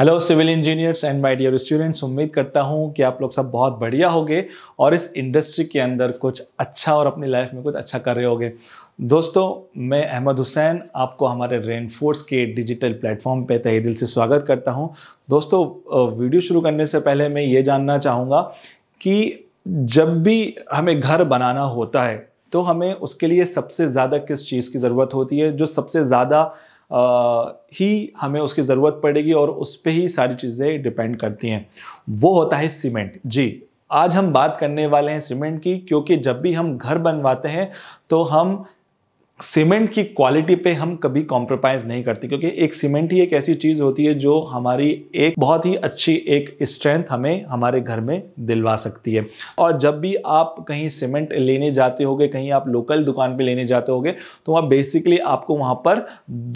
hello civil engineers and my dear students उम्मीद करता हूं कि आप लोग सब बहुत बढ़िया होगे और इस इंडस्ट्री के अंदर कुछ अच्छा और अपनी लाइफ में कुछ अच्छा कर रहे होगे दोस्तों मैं अहमद हुसैन आपको हमारे रेनफोर्स के डिजिटल प्लेटफॉर्म पे तहे दिल से स्वागत करता हूं दोस्तों वीडियो शुरू करने से पहले मैं ये जानना चाहूँगा कि जब भी हमें घर बनाना होता है तो हमें उसके लिए सबसे ज़्यादा किस चीज़ की ज़रूरत होती है जो सबसे ज़्यादा ही हमें उसकी ज़रूरत पड़ेगी और उस पर ही सारी चीज़ें डिपेंड करती हैं वो होता है सीमेंट जी आज हम बात करने वाले हैं सीमेंट की क्योंकि जब भी हम घर बनवाते हैं तो हम सीमेंट की क्वालिटी पे हम कभी कॉम्प्रोमाइज़ नहीं करते क्योंकि एक सीमेंट ही एक ऐसी चीज़ होती है जो हमारी एक बहुत ही अच्छी एक स्ट्रेंथ हमें हमारे घर में दिलवा सकती है और जब भी आप कहीं सीमेंट लेने जाते होगे कहीं आप लोकल दुकान पे लेने जाते होगे तो वहाँ बेसिकली आपको वहाँ पर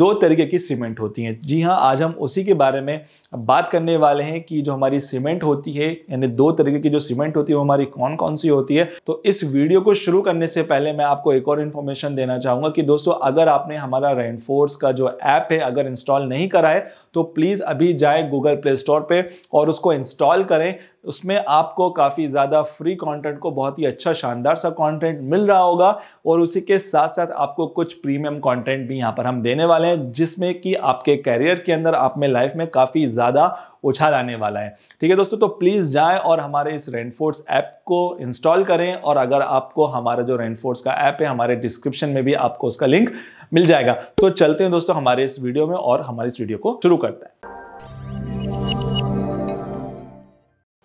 दो तरीके की सीमेंट होती हैं जी हाँ आज हम उसी के बारे में बात करने वाले हैं कि जो हमारी सीमेंट होती है यानी दो तरीके की जो सीमेंट होती है वो हमारी कौन कौन सी होती है तो इस वीडियो को शुरू करने से पहले मैं आपको एक और इन्फॉर्मेशन देना चाहूँगा कि दोस्तों अगर आपने हमारा रेनफोर्स का जो ऐप है अगर इंस्टॉल नहीं करा है तो प्लीज़ अभी जाए गूगल प्ले स्टोर पर और उसको इंस्टॉल करें उसमें आपको काफ़ी ज़्यादा फ्री कंटेंट को बहुत ही अच्छा शानदार सा कंटेंट मिल रहा होगा और उसी के साथ साथ आपको कुछ प्रीमियम कंटेंट भी यहाँ पर हम देने वाले हैं जिसमें कि आपके कैरियर के अंदर आप में लाइफ में काफ़ी ज़्यादा उछाल आने वाला है ठीक है दोस्तों तो प्लीज़ जाएं और हमारे इस रेनफोर्स ऐप को इंस्टॉल करें और अगर आपको हमारा जो रेनफोर्स का ऐप है हमारे डिस्क्रिप्शन में भी आपको उसका लिंक मिल जाएगा तो चलते हैं दोस्तों हमारे इस वीडियो में और हमारे इस वीडियो को शुरू करते हैं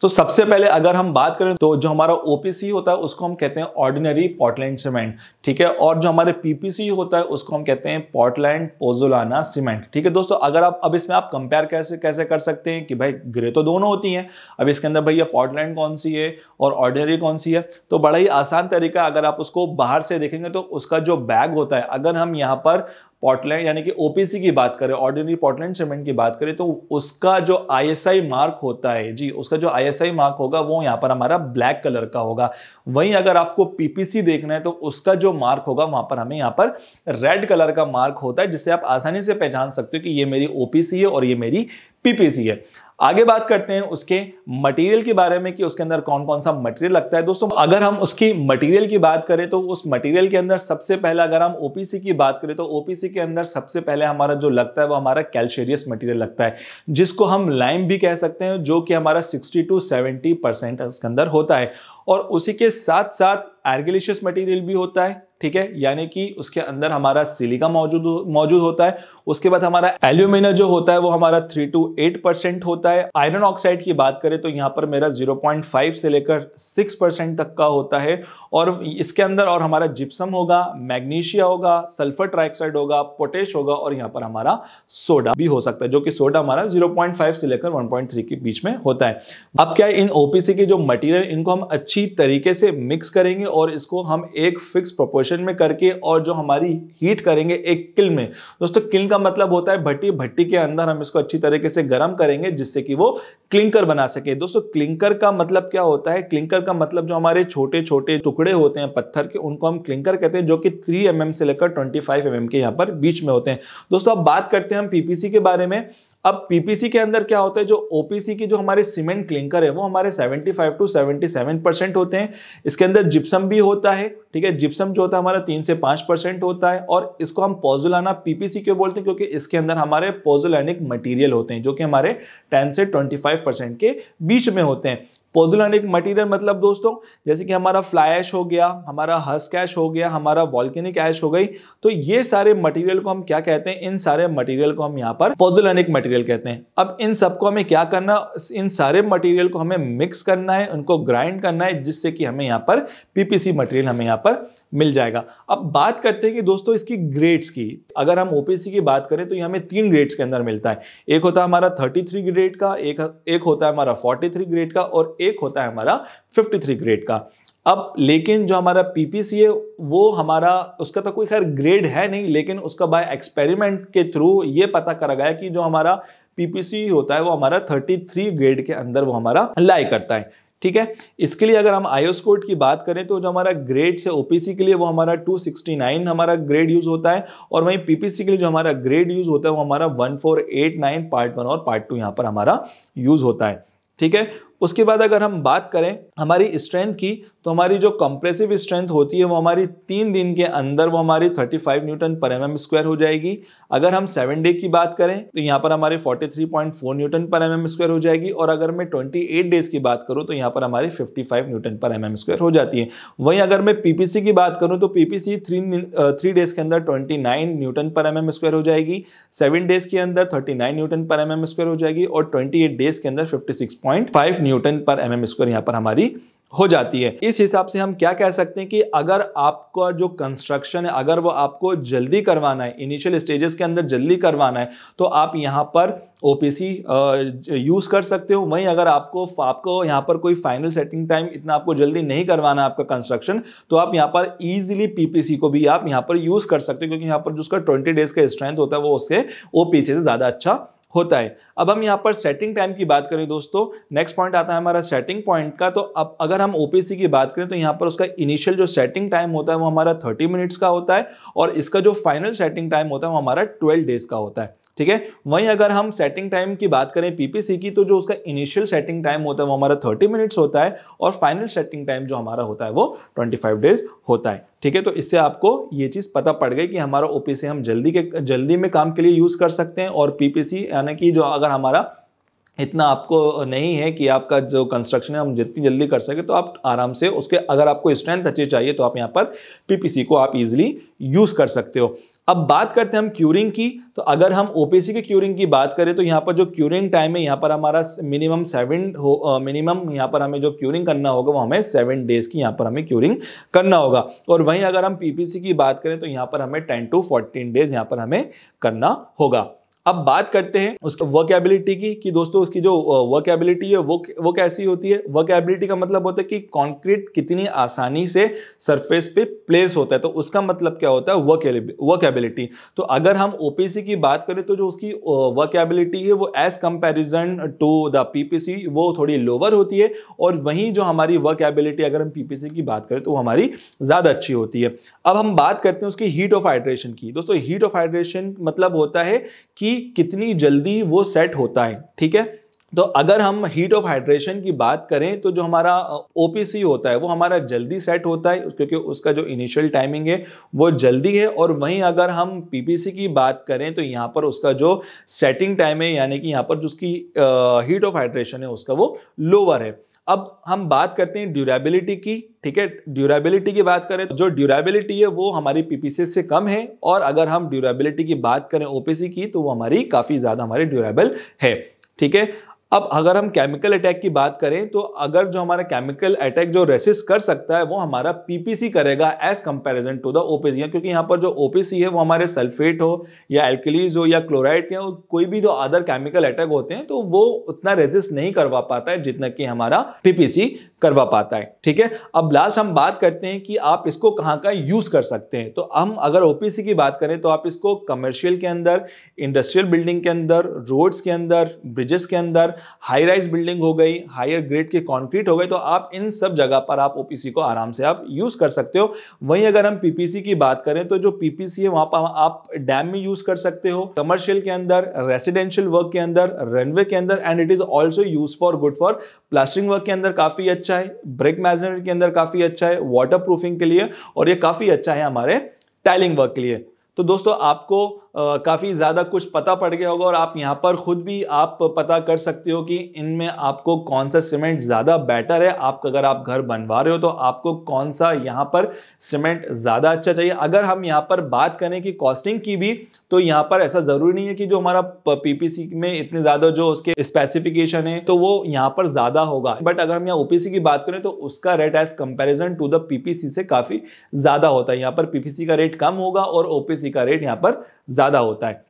तो सबसे पहले अगर हम बात करें तो जो हमारा ओपीसी होता है उसको हम कहते हैं ऑर्डिनरी पोर्टलैंड सीमेंट ठीक है और जो हमारे पीपीसी होता है उसको हम कहते हैं पोर्टलैंड पोजोलाना सीमेंट ठीक है दोस्तों अगर आप अब इसमें आप कंपेयर कैसे कैसे कर सकते हैं कि भाई ग्रे तो दोनों होती हैं अब इसके अंदर भैया पोर्टलैंड कौन सी है और ऑर्डिनरी कौन सी है तो बड़ा ही आसान तरीका अगर आप उसको बाहर से देखेंगे तो उसका जो बैग होता है अगर हम यहाँ पर पॉर्टलैंड यानी कि ओपीसी की बात करें ऑर्डिनरी पॉर्टलैंड सीमेंट की बात करें तो उसका जो आईएसआई मार्क होता है जी उसका जो आईएसआई मार्क होगा वो यहाँ पर हमारा ब्लैक कलर का होगा वहीं अगर आपको पीपीसी देखना है तो उसका जो मार्क होगा वहां पर हमें यहाँ पर रेड कलर का मार्क होता है जिससे आप आसानी से पहचान सकते हो कि ये मेरी ओपीसी है और ये मेरी पीपीसी है आगे बात करते हैं उसके मटेरियल के बारे में कि उसके अंदर कौन कौन सा मटेरियल लगता है दोस्तों अगर हम उसकी मटेरियल की बात करें तो उस मटेरियल के अंदर सबसे पहले अगर हम ओपीसी की बात करें तो ओपीसी के अंदर सबसे पहले हमारा जो लगता है वो हमारा कैल्शेरियस मटेरियल लगता है जिसको हम लाइम भी कह सकते हैं जो कि हमारा सिक्सटी टू सेवेंटी परसेंट अंदर होता है और उसी के साथ साथ एर्गिलिशियस मटेरियल भी होता है ठीक है यानी कि उसके अंदर हमारा सिलिका मौजूद मौजूद होता है उसके बाद हमारा एल्यूमिना जो होता है वो हमारा थ्री टू एट परसेंट होता है आयरन ऑक्साइड की बात करें तो यहाँ पर मेरा जीरो पॉइंट फाइव से लेकर सिक्स परसेंट तक का होता है और इसके अंदर और हमारा जिप्सम होगा मैग्नीशिया होगा सल्फर ट्राइक्साइड होगा पोटेश होगा और यहाँ पर हमारा सोडा भी हो सकता है जो कि सोडा हमारा जीरो से लेकर वन के बीच में होता है अब क्या है इन ओपीसी के जो मटीरियल इनको हम अच्छी तरीके से मिक्स करेंगे और इसको हम एक फिक्स प्रोपोर्शन प्रेशर में करके और जो हमारी हीट करेंगे एक किल में दोस्तों किल का मतलब होता है भट्टी भट्टी के अंदर हम इसको अच्छी तरीके से गर्म करेंगे जिससे कि वो क्लिंकर बना सके दोस्तों क्लिंकर का मतलब क्या होता है क्लिंकर का मतलब जो हमारे छोटे छोटे टुकड़े होते हैं पत्थर के उनको हम क्लिंकर कहते हैं जो कि थ्री एम से लेकर ट्वेंटी फाइव के यहाँ पर बीच में होते हैं दोस्तों अब बात करते हैं हम पीपीसी के बारे में अब पीपीसी के अंदर क्या होता है जो ओपीसी की जो हमारे सीमेंट क्लिंकर है वो हमारे 75 टू 77 परसेंट होते हैं इसके अंदर जिप्सम भी होता है ठीक है जिप्सम जो होता है हमारा तीन से पांच परसेंट होता है और इसको हम पॉजुलाना पीपीसी क्यों बोलते हैं क्योंकि इसके अंदर हमारे पॉजुलैनिक मटीरियल होते हैं जो कि हमारे टेन से ट्वेंटी के बीच में होते हैं पोजुलानिक मटीरियल मतलब दोस्तों जैसे कि हमारा फ्लाई ऐश हो गया हमारा हस्क ऐश हो गया हमारा वॉल्केनिक ऐश हो गई तो ये सारे मटेरियल को हम क्या कहते हैं इन सारे मटेरियल को हम यहाँ पर पोजुलानिक मटेरियल कहते हैं अब इन सबको हमें क्या करना इन सारे मटेरियल को हमें मिक्स करना है उनको ग्राइंड करना है जिससे कि हमें यहाँ पर पीपीसी मटेरियल हमें यहाँ पर मिल जाएगा अब बात करते हैं कि दोस्तों इसकी ग्रेड्स की अगर हम ओपीसी की बात करें तो ये हमें तीन ग्रेड्स के अंदर मिलता है एक होता है हमारा थर्टी ग्रेड का एक एक होता है हमारा फोर्टी ग्रेड का और एक होता है हमारा 53 ग्रेड का अब लेकिन जो हमारा पीपीसी है वो हमारा उसका तो कोई खैर ग्रेड है नहीं लेकिन उसका बाय एक्सपेरिमेंट के थ्रू ये पता करा गया कि जो हमारा पीपीसी होता है वो हमारा 33 ग्रेड के अंदर वो हमारा लाई करता है ठीक है इसके लिए अगर हम आयोस कोड की बात करें तो जो हमारा ग्रेड से ओपीसी के लिए वो हमारा 269 हमारा ग्रेड यूज होता है और वहीं पीपीसी के लिए जो हमारा ग्रेड यूज होता है वो हमारा 1489 पार्ट वन और पार्ट टू यहां पर हमारा यूज होता है ठीक है उसके बाद अगर हम बात करें हमारी स्ट्रेंथ की तो हमारी जो कंप्रेसिव स्ट्रेंथ होती है वो हमारी तीन दिन के अंदर वो हमारी 35 Newton per M M square हो जाएगी अगर हम सेवन डे की बात करें तो यहाँ पर हमारे 43.4 Newton per M M square हो जाएगी और अगर मैं 28 डेज की बात करूँ तो यहाँ पर हमारी 55 Newton per M M square हो जाती है वहीं अगर मैं पीपीसी की बात करूँ तो पीपीसी थ्री थ्री डेज के अंदर nine newton per M M square हो जाएगी सेवन डेज के अंदर nine newton per M M square हो जाएगी और ट्वेंटी डेज के अंदर fifty newton per M M square यहाँ पर हमारी हो जाती है इस हिसाब से हम क्या कह सकते हैं कि अगर आपका जो कंस्ट्रक्शन है अगर वो आपको जल्दी करवाना है इनिशियल स्टेजेस के अंदर जल्दी करवाना है तो आप यहाँ पर ओ यूज़ कर सकते हो वहीं अगर आपको आपको यहाँ पर कोई फाइनल सेटिंग टाइम इतना आपको जल्दी नहीं करवाना आपका कंस्ट्रक्शन तो आप यहाँ पर ईजिली पीपीसी को भी आप यहाँ पर यूज़ कर सकते हो क्योंकि यहाँ पर जो उसका ट्वेंटी डेज़ का स्ट्रेंथ होता है वो उसके ओ से ज़्यादा अच्छा होता है अब हम यहाँ पर सेटिंग टाइम की बात करें दोस्तों नेक्स्ट पॉइंट आता है हमारा सेटिंग पॉइंट का तो अब अगर हम ओपीसी की बात करें तो यहाँ पर उसका इनिशियल जो सेटिंग टाइम होता है वो हमारा थर्टी मिनट्स का होता है और इसका जो फाइनल सेटिंग टाइम होता है वो हमारा ट्वेल्व डेज का होता है ठीक है वहीं अगर हम सेटिंग टाइम की बात करें पीपीसी की तो जो उसका इनिशियल सेटिंग टाइम होता है वो हमारा थर्टी मिनट्स होता है और फाइनल सेटिंग टाइम जो हमारा होता है वो ट्वेंटी फाइव डेज होता है ठीक है तो इससे आपको ये चीज़ पता पड़ गई कि हमारा ओपीसी हम जल्दी के जल्दी में काम के लिए यूज़ कर सकते हैं और पीपीसी यानी कि जो अगर हमारा इतना आपको नहीं है कि आपका जो कंस्ट्रक्शन है हम जितनी जल्दी कर सके तो आप आराम से उसके अगर आपको स्ट्रेंथ अच्छी चाहिए तो आप यहाँ पर पीपीसी को आप इजीली यूज़ कर सकते हो अब बात करते हैं हम क्यूरिंग की तो अगर हम ओपीसी की क्यूरिंग की बात करें तो यहाँ पर जो क्यूरिंग टाइम है यहाँ पर हमारा मिनिमम सेवन हो मिनिमम यहाँ पर हमें जो क्यूरिंग करना होगा वो हमें सेवन डेज की यहाँ पर हमें क्यूरिंग करना होगा और वहीं अगर हम पीपीसी की बात करें तो यहाँ पर हमें टेन टू फोर्टीन डेज यहाँ पर हमें करना होगा अब बात करते हैं उसकी वर्कएबिलिटी की कि दोस्तों उसकी जो वर्कएबिलिटी है वो वो कैसी होती है वर्कएबिलिटी का मतलब होता है कि कंक्रीट कितनी आसानी से सरफेस पे प्लेस होता है तो उसका मतलब क्या होता है वर्क वर्कएबिलिटी तो अगर हम ओपीसी की बात करें तो जो उसकी वर्कएबिलिटी है वो as comparison to the PPC वो थोड़ी लोअर होती है और वहीं जो हमारी वर्केबिलिटी अगर हम पी की बात करें तो वो हमारी ज़्यादा अच्छी होती है अब हम बात करते हैं उसकी हीट ऑफ हाइड्रेशन की दोस्तों हीट ऑफ हाइड्रेशन मतलब होता है कि कितनी जल्दी वो सेट होता है ठीक है तो अगर हम हीट ऑफ हाइड्रेशन की बात करें तो जो हमारा ओ होता है वो हमारा जल्दी सेट होता है क्योंकि उसका जो इनिशियल टाइमिंग है वो जल्दी है और वहीं अगर हम पी की बात करें तो यहाँ पर उसका जो सेटिंग टाइम है यानी कि यहाँ पर जो उसकी हीट ऑफ हाइड्रेशन है उसका वो लोअर है अब हम बात करते हैं ड्यूरेबिलिटी की ठीक है ड्यूरेबिलिटी की बात करें तो जो ड्यूरेबिलिटी है वो हमारी पीपीसी से कम है और अगर हम ड्यूरेबिलिटी की बात करें ओपीसी की तो वो हमारी काफ़ी ज़्यादा हमारी ड्यूरेबल है ठीक है अब अगर हम केमिकल अटैक की बात करें तो अगर जो हमारा केमिकल अटैक जो रेसिस कर सकता है वो हमारा पीपीसी करेगा as comparison to the OPC क्योंकि यहाँ पर जो ओपीसी है वो हमारे सल्फेट हो या एल्कलीज हो या क्लोराइड के हो कोई भी जो अदर केमिकल अटैक होते हैं तो वो उतना रेजिस्ट नहीं करवा पाता है जितना कि हमारा पीपीसी करवा पाता है ठीक है अब लास्ट हम बात करते हैं कि आप इसको कहाँ का यूज कर सकते हैं तो हम अगर ओपीसी की बात करें तो आप इसको कमर्शियल के अंदर इंडस्ट्रियल बिल्डिंग के अंदर रोड्स के अंदर ब्रिजेस के अंदर हाई राइज बिल्डिंग हो गई हायर ग्रेड के कॉन्क्रीट हो गए तो आप इन सब जगह पर आप ओपीसी को आराम से आप यूज कर सकते हो वहीं अगर हम पीपीसी की बात करें तो जो पीपीसी है वहां पर आप डैम में यूज कर सकते हो कमर्शियल के अंदर रेसिडेंशियल वर्क के अंदर रनवे के अंदर and it is also use for good for plastering work के अंदर काफी अच्छा है ब्रेक मैजमेंट के अंदर काफी अच्छा है वाटर के लिए और ये काफी अच्छा है हमारे टाइलिंग वर्क के लिए तो दोस्तों आपको काफ़ी ज़्यादा कुछ पता पड़ गया होगा और आप यहाँ पर ख़ुद भी आप पता कर सकते हो कि इनमें आपको कौन सा सीमेंट ज़्यादा बेटर है आप अगर आप घर बनवा रहे हो तो आपको कौन सा यहाँ पर सीमेंट ज़्यादा अच्छा चाहिए अगर हम यहाँ पर बात करें कि कॉस्टिंग की भी तो यहाँ पर ऐसा ज़रूरी नहीं है कि जो हमारा पी में इतने ज़्यादा जो उसके स्पेसिफिकेशन है तो वो यहाँ पर ज़्यादा होगा बट अगर हम यहाँ ओ की बात करें तो उसका rate as comparison to the P से काफ़ी ज़्यादा होता है यहाँ पर पी का रेट कम होगा और ओ सी का रेट यहाँ पर ज़्यादा होता है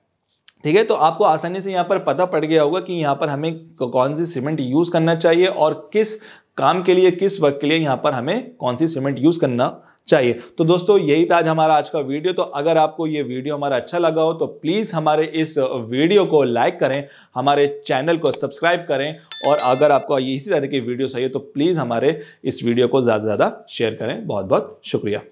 ठीक है तो आपको आसानी से यहाँ पर पता पड़ गया होगा कि यहाँ पर हमें कौन सी सीमेंट यूज़ करना चाहिए और किस काम के लिए किस वर्क के लिए यहाँ पर हमें कौन सी सीमेंट यूज़ करना चाहिए तो दोस्तों यही था आज हमारा आज का वीडियो तो अगर आपको ये वीडियो हमारा अच्छा लगा हो तो प्लीज़ हमारे इस वीडियो को लाइक करें हमारे चैनल को सब्सक्राइब करें और अगर आपको इसी तरह की वीडियो चाहिए तो प्लीज़ हमारे इस वीडियो को ज़्यादा से ज़्यादा शेयर करें बहुत बहुत शुक्रिया